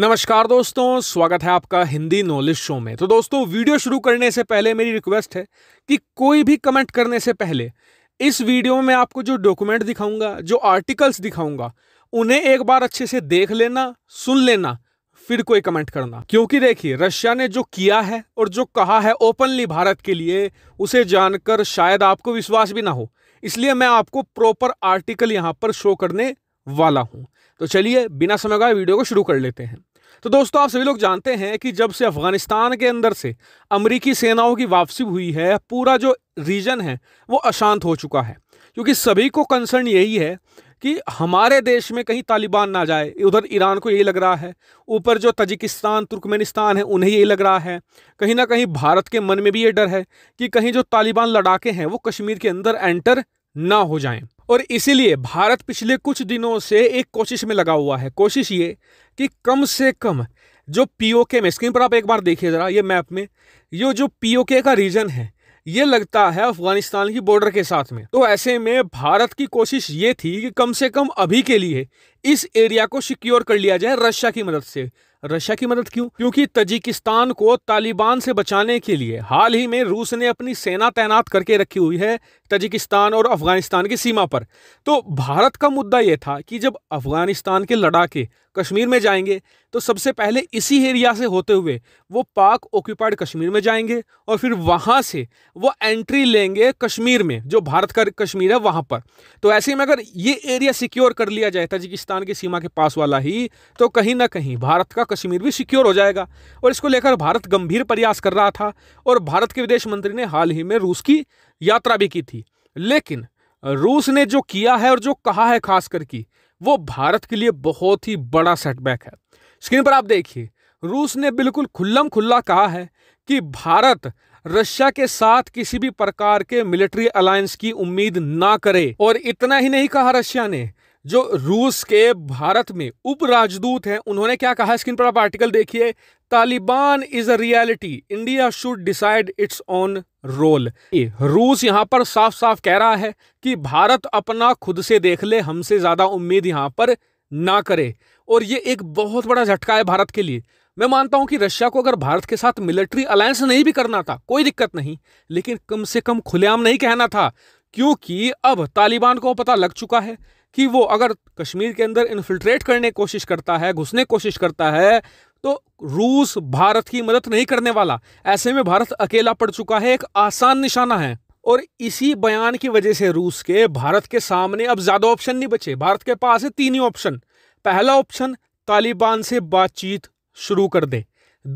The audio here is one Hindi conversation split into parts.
नमस्कार दोस्तों स्वागत है आपका हिंदी नॉलेज शो में तो दोस्तों वीडियो शुरू करने से पहले मेरी रिक्वेस्ट है कि कोई भी कमेंट करने से पहले इस वीडियो में आपको जो डॉक्यूमेंट दिखाऊंगा जो आर्टिकल्स दिखाऊंगा उन्हें एक बार अच्छे से देख लेना सुन लेना फिर कोई कमेंट करना क्योंकि देखिए रशिया ने जो किया है और जो कहा है ओपनली भारत के लिए उसे जानकर शायद आपको विश्वास भी ना हो इसलिए मैं आपको प्रॉपर आर्टिकल यहाँ पर शो करने वाला हूँ तो चलिए बिना समय का वीडियो को शुरू कर लेते हैं तो दोस्तों आप सभी लोग जानते हैं कि जब से अफगानिस्तान के अंदर से अमरीकी सेनाओं की वापसी हुई है पूरा जो रीजन है वो अशांत हो चुका है क्योंकि सभी को कंसर्न यही है कि हमारे देश में कहीं तालिबान ना जाए उधर ईरान को यही लग रहा है ऊपर जो तजिकिस्तान तुर्कमेनिस्तान है उन्हें यही लग रहा है कहीं ना कहीं भारत के मन में भी ये डर है कि कहीं जो तालिबान लड़ाके हैं वो कश्मीर के अंदर एंटर ना हो जाएं और इसीलिए भारत पिछले कुछ दिनों से एक कोशिश में लगा हुआ है कोशिश ये कि कम से कम जो पीओके में स्क्रीन पर आप एक बार देखिए ज़रा ये मैप में ये जो पीओके का रीजन है ये लगता है अफगानिस्तान की बॉर्डर के साथ में तो ऐसे में भारत की कोशिश ये थी कि कम से कम अभी के लिए इस एरिया को सिक्योर कर लिया जाए रशिया की मदद से रशिया की मदद क्यों क्योंकि तजिकिस्तान को तालिबान से बचाने के लिए हाल ही में रूस ने अपनी सेना तैनात करके रखी हुई है तजिकिस्तान और अफगानिस्तान की सीमा पर तो भारत का मुद्दा यह था कि जब अफगानिस्तान के लड़ाके कश्मीर में जाएंगे तो सबसे पहले इसी एरिया से होते हुए वो पाक ऑक्यूपाइड कश्मीर में जाएंगे और फिर वहाँ से वो एंट्री लेंगे कश्मीर में जो भारत का कश्मीर है वहाँ पर तो ऐसे में अगर ये एरिया सिक्योर कर लिया जाए तजिकिस्तान की सीमा के पास वाला ही तो कहीं ना कहीं भारत का कश्मीर भी सिक्योर हो जाएगा और इसको लेकर भारत गंभीर प्रयास कर रहा था और भारत के विदेश मंत्री ने हाल ही में रूस की यात्रा भी की थी लेकिन रूस ने जो किया है और जो कहा है खास करके वो भारत के लिए बहुत ही बड़ा सेटबैक है स्क्रीन पर आप देखिए रूस ने बिल्कुल खुल्लम खुल्ला कहा है कि भारत रशिया के साथ किसी भी प्रकार के मिलिट्री अलायंस की उम्मीद ना करे और इतना ही नहीं कहा रशिया ने जो रूस के भारत में उप राजदूत हैं उन्होंने क्या कहा स्क्रीन पर आप आर्टिकल देखिए Taliban is a reality India should decide its own role रूस यहां पर साफ साफ कह रहा है कि भारत अपना खुद से देख ले हमसे ज्यादा उम्मीद यहां पर ना करे और ये एक बहुत बड़ा झटका है भारत के लिए मैं मानता हूं कि रशिया को अगर भारत के साथ मिलिट्री अलायंस नहीं भी करना था कोई दिक्कत नहीं लेकिन कम से कम खुलेआम नहीं कहना था क्योंकि अब तालिबान को पता लग चुका है कि वो अगर कश्मीर के अंदर इन्फिल्ट्रेट करने कोशिश करता है घुसने कोशिश करता है तो रूस भारत की मदद नहीं करने वाला ऐसे में भारत अकेला पड़ चुका है एक आसान निशाना है और इसी बयान की वजह से रूस के भारत के सामने अब ज़्यादा ऑप्शन नहीं बचे भारत के पास है तीन ही ऑप्शन पहला ऑप्शन तालिबान से बातचीत शुरू कर दे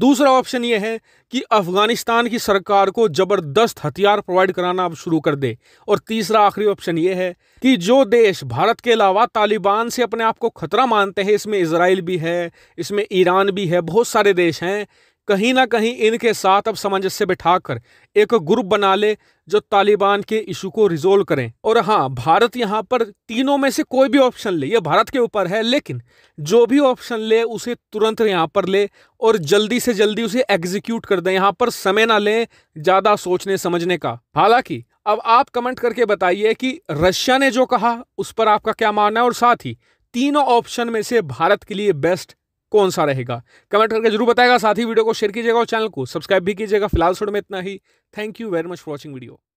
दूसरा ऑप्शन ये है कि अफगानिस्तान की सरकार को ज़बरदस्त हथियार प्रोवाइड कराना अब शुरू कर दे और तीसरा आखिरी ऑप्शन ये है कि जो देश भारत के अलावा तालिबान से अपने आप को खतरा मानते हैं इसमें इसराइल भी है इसमें ईरान भी है बहुत सारे देश हैं कहीं ना कहीं इनके साथ अब सामंजस्य बिठाकर एक ग्रुप बना ले जो तालिबान के इशू को रिजोल्व करें और हाँ भारत यहाँ पर तीनों में से कोई भी ऑप्शन ले ये भारत के ऊपर है लेकिन जो भी ऑप्शन ले उसे तुरंत यहाँ पर ले और जल्दी से जल्दी उसे एग्जीक्यूट कर दें यहाँ पर समय ना लें ज़्यादा सोचने समझने का हालांकि अब आप कमेंट करके बताइए कि रशिया ने जो कहा उस पर आपका क्या मानना है और साथ ही तीनों ऑप्शन में से भारत के लिए बेस्ट कौन सा रहेगा कमेंट करके जरूर बताएगा साथ ही वीडियो को शेयर कीजिएगा और चैनल को सब्सक्राइब भी कीजिएगा फिलहाल छोड़ में इतना ही thank you very much for watching video